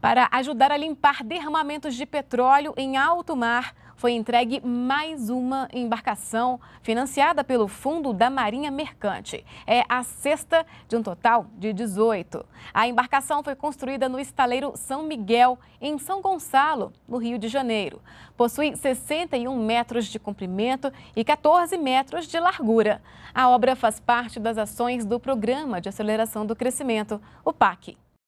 Para ajudar a limpar derramamentos de petróleo em alto mar, foi entregue mais uma embarcação financiada pelo Fundo da Marinha Mercante. É a sexta de um total de 18. A embarcação foi construída no estaleiro São Miguel, em São Gonçalo, no Rio de Janeiro. Possui 61 metros de comprimento e 14 metros de largura. A obra faz parte das ações do Programa de Aceleração do Crescimento, o PAC.